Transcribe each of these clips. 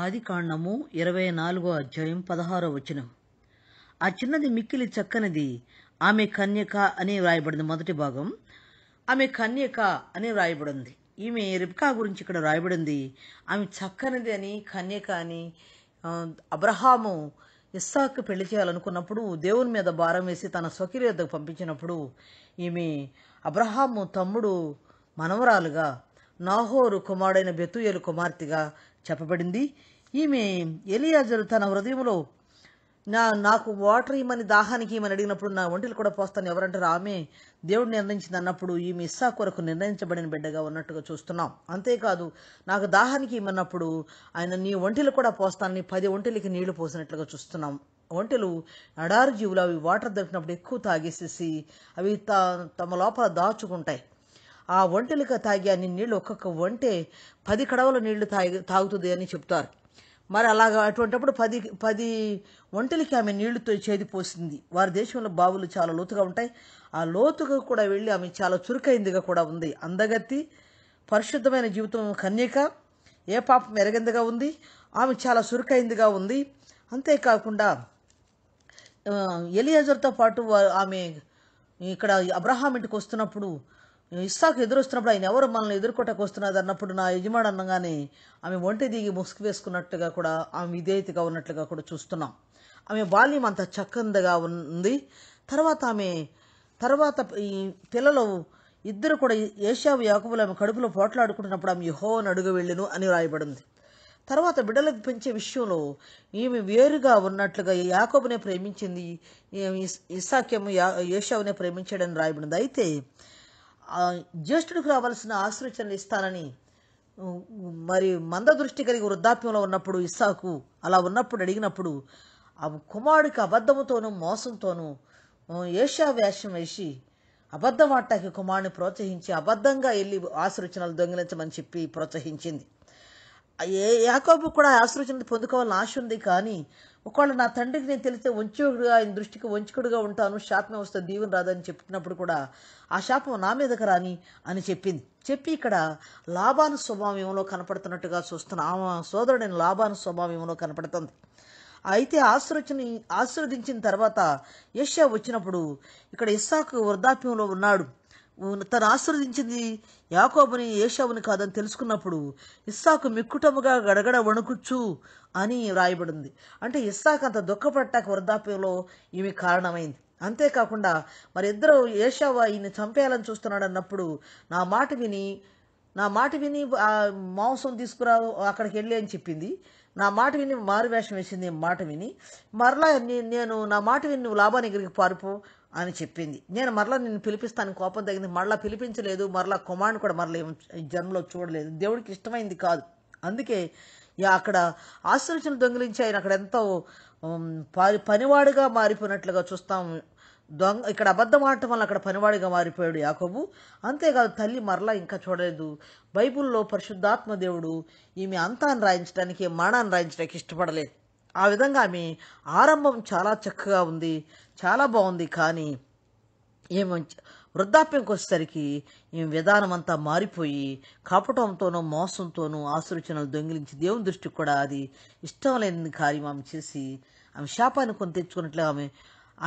ఆదికాండము ఇరవై నాలుగో అధ్యాయం పదహారో వచనం ఆ చిన్నది మిక్కిలి చక్కనిది ఆమె కన్యక అని వ్రాయబడింది మొదటి భాగం ఆమె కన్యక అని వ్రాయబడింది ఈమె రిబ్కా గురించి ఇక్కడ రాయబడింది ఆమె చక్కనిది అని కన్యక అని అబ్రహాము ఇస్సాకు పెళ్లి చేయాలనుకున్నప్పుడు దేవుని మీద భారం వేసి తన స్వకీయ వద్దకు పంపించినప్పుడు ఈమె అబ్రహాము తమ్ముడు మనవరాలుగా నాహోరు కుమారుడైన బెతుయలు కుమార్తెగా చెప్పబడింది ఈమె ఎలియాజరు తన హృదయంలో నా నాకు వాటర్ ఇమ్మని దాహానికి ఇమ్మని అడిగినప్పుడు నా ఒంటిలు కూడా పోస్తాను ఎవరంటారు ఆమె దేవుడు నిర్ణయించింది అన్నప్పుడు ఈమె ఇస్సా కొరకు నిర్ణయించబడిన బిడ్డగా ఉన్నట్టుగా చూస్తున్నాం అంతేకాదు నాకు దాహానికి ఇమ్మన్నప్పుడు ఆయన నీ ఒంటిలు కూడా పోస్తానని పది ఒంటిలకి నీళ్లు పోసినట్లుగా చూస్తున్నాం ఒంటెలు ఎడారు జీవులు అవి వాటర్ దొరికినప్పుడు ఎక్కువ తాగేసేసి అవి తమ లోపల దాచుకుంటాయి ఆ ఒంటెలుగా తాగి అన్ని నీళ్ళు ఒక్కొక్క వంటే పది కడవల నీళ్లు తాగి తాగుతుంది అని చెప్తారు మరి అలాగ అటువంటిప్పుడు పది పది ఒంటెలకి ఆమె నీళ్లు చేదిపోసింది వారి దేశంలో బావులు చాలా లోతుగా ఉంటాయి ఆ లోతుగా కూడా వెళ్ళి ఆమె చాలా చురుకైందిగా కూడా ఉంది అందగత్తి పరిశుద్ధమైన జీవితం కన్యక ఏ పాపం ఎరగిందిగా ఉంది ఆమె చాలా చురుకైందిగా ఉంది అంతేకాకుండా ఎలియజర్తో పాటు ఆమె ఇక్కడ అబ్రహాం ఇంటికి వస్తున్నప్పుడు ఇస్సాకు ఎదురొస్తున్నప్పుడు ఆయన ఎవరు మనల్ని ఎదుర్కొట్టకు వస్తున్నది అన్నప్పుడు నా యజమాడు అనగానే ఆమె ఒంటి దిగి ముసుగు వేసుకున్నట్టుగా కూడా ఆమె విధేయతగా ఉన్నట్లుగా కూడా చూస్తున్నాం ఆమె బాల్యం అంత చక్కందగా ఉంది తర్వాత ఆమె తర్వాత ఈ పిల్లలు ఇద్దరు కూడా ఏషావు యాకబులు ఆమె కడుపులో పోట్లాడుకుంటున్నప్పుడు ఆమె అని అడుగు వెళ్ళును అని రాయబడింది తర్వాత బిడ్డలకు పెంచే విషయంలో ఈమె వేరుగా ఉన్నట్లుగా యాకోబునే ప్రేమించింది ఇస్సాక్యము యా ఏషావునే ప్రేమించాడని రాయబడింది అయితే జ్యేష్ఠుడికి రావాల్సిన ఆశ్రూచనలు ఇస్తానని మరి మంద దృష్టి కలిగి వృద్ధాప్యంలో ఉన్నప్పుడు ఇస్సాకు అలా ఉన్నప్పుడు అడిగినప్పుడు ఆ కుమారుడికి అబద్ధముతోనూ మోసంతోనూ వేషం వేసి అబద్ధం ఆటకి కుమారుని ప్రోత్సహించి అబద్ధంగా వెళ్ళి ఆశ్రచనలు దొంగిలించమని చెప్పి ప్రోత్సహించింది ఏ యాకోబు కూడా ఆశీర్వచనం పొందుకోవాలని ఆశ ఉంది కానీ ఒకవేళ నా తండ్రికి నేను తెలిస్తే వంచుకుడుగా ఆయన దృష్టికి వంచుకుడుగా ఉంటాను శాపమే వస్తే దీవెన రాదని చెప్పినప్పుడు కూడా ఆ శాపం నా మీదకి రాని అని చెప్పింది చెప్పి ఇక్కడ లాభాను స్వభావం ఏమో కనపడుతున్నట్టుగా చూస్తున్నా ఆమె సోదరుడైన లాభాను స్వభావం ఏమో కనపడుతుంది అయితే ఆశీర్వచని ఆశీర్వదించిన తర్వాత యష్యా వచ్చినప్పుడు ఇక్కడ ఇస్సాకు వృద్ధాప్యంలో ఉన్నాడు తను ఆశీర్వదించింది యాకోబుని ఏషావుని కాదని తెలుసుకున్నప్పుడు ఇస్సాకు మిక్కుటముగా గడగడ వణుకుచ్చు అని వ్రాయబడింది అంటే ఇస్సాక్ అంత దుఃఖపడ్డాక వృద్ధాప్యంలో ఇవి కారణమైంది అంతేకాకుండా మరి ఇద్దరు ఏషావ ఈయన చంపేయాలని చూస్తున్నాడు అన్నప్పుడు నా మాట విని నా మాట విని మాంసం తీసుకురా అక్కడికి వెళ్ళి అని చెప్పింది నా మాట విని మారువేషం వేసింది మాట విని మరలా నేను నా మాట విని నువ్వు లాభా పారిపో అని చెప్పింది నేను మరలా నిన్ను పిలిపిస్తాను కోపం తగింది మరలా పిలిపించలేదు మరలా కుమారుడు కూడా మరలా జన్మలో చూడలేదు దేవుడికి ఇష్టమైంది కాదు అందుకే అక్కడ ఆశ్రయించిన దొంగిలించి ఆయన అక్కడ ఎంతో పనివాడుగా మారిపోయినట్లుగా చూస్తాం దొంగ ఇక్కడ అబద్ధం ఆడటం వల్ల అక్కడ పనివాడిగా మారిపోయాడు యాకబు అంతేకాదు తల్లి మరలా ఇంకా చూడలేదు బైబుల్లో పరిశుద్ధాత్మ దేవుడు ఈమె అంతాన్ని రాయించడానికి మరణాన్ని రాయించడానికి ఇష్టపడలేదు ఆ విధంగా ఆమె ఆరంభం చాలా చక్కగా ఉంది చాలా బాగుంది కానీ ఏమి వృద్ధాప్యంకి వచ్చేసరికి ఈ విధానం అంతా మారిపోయి కపటంతోనూ మోసంతోనూ ఆసురుచనలు దొంగిలించి దేవుని దృష్టికి కూడా అది ఇష్టం లేని కార్యం ఆమె చేసి ఆమె శాపాన్ని కొని తెచ్చుకున్నట్లు ఆమె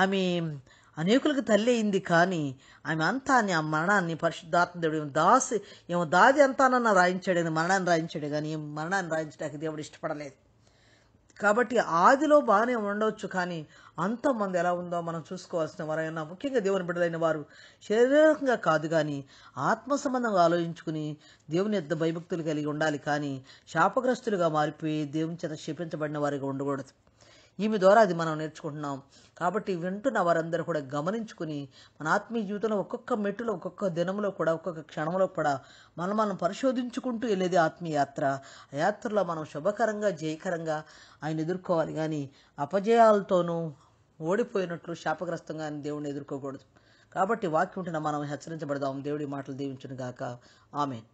ఆమె అనేకులకు తల్లి అయింది కానీ ఆమె అంతాన్ని ఆ మరణాన్ని పరిశుద్ధార్థం దేవుడు ఏమి దాసి ఏమో దాది అంతానన్నా రాయించాడు మరణాన్ని రాయించాడు కానీ ఏం మరణాన్ని రాయించడానికి దేవుడు ఇష్టపడలేదు కాబట్టి ఆదిలో బాగానే ఉండవచ్చు కానీ అంతమంది ఎలా ఉందో మనం చూసుకోవాల్సిన వారైనా ముఖ్యంగా దేవుని బిడ్డలైన వారు శారీరకంగా కాదు కానీ ఆత్మ సంబంధంగా ఆలోచించుకుని దేవుని యొక్క భయభక్తులు కలిగి ఉండాలి కానీ శాపగ్రస్తులుగా మారిపోయి దేవుని చేత క్షేపించబడిన వారిగా ఉండకూడదు ఈమె ద్వారా అది మనం నేర్చుకుంటున్నాం కాబట్టి వింటున్న వారందరూ కూడా గమనించుకుని మన ఆత్మీయ జీవితంలో ఒక్కొక్క మెట్టులో ఒక్కొక్క దినంలో కూడా ఒక్కొక్క క్షణంలో కూడా మనం మనం పరిశోధించుకుంటూ వెళ్ళేది ఆత్మీయ యాత్ర ఆ యాత్రలో మనం శుభకరంగా జయకరంగా ఆయన ఎదుర్కోవాలి కానీ అపజయాలతోనూ ఓడిపోయినట్లు శాపగ్రస్తంగా దేవుడిని ఎదుర్కోకూడదు కాబట్టి వాక్యం ఉంటున్న మనం హెచ్చరించబడదాం దేవుడి మాటలు దీవించును గాక ఆమెన్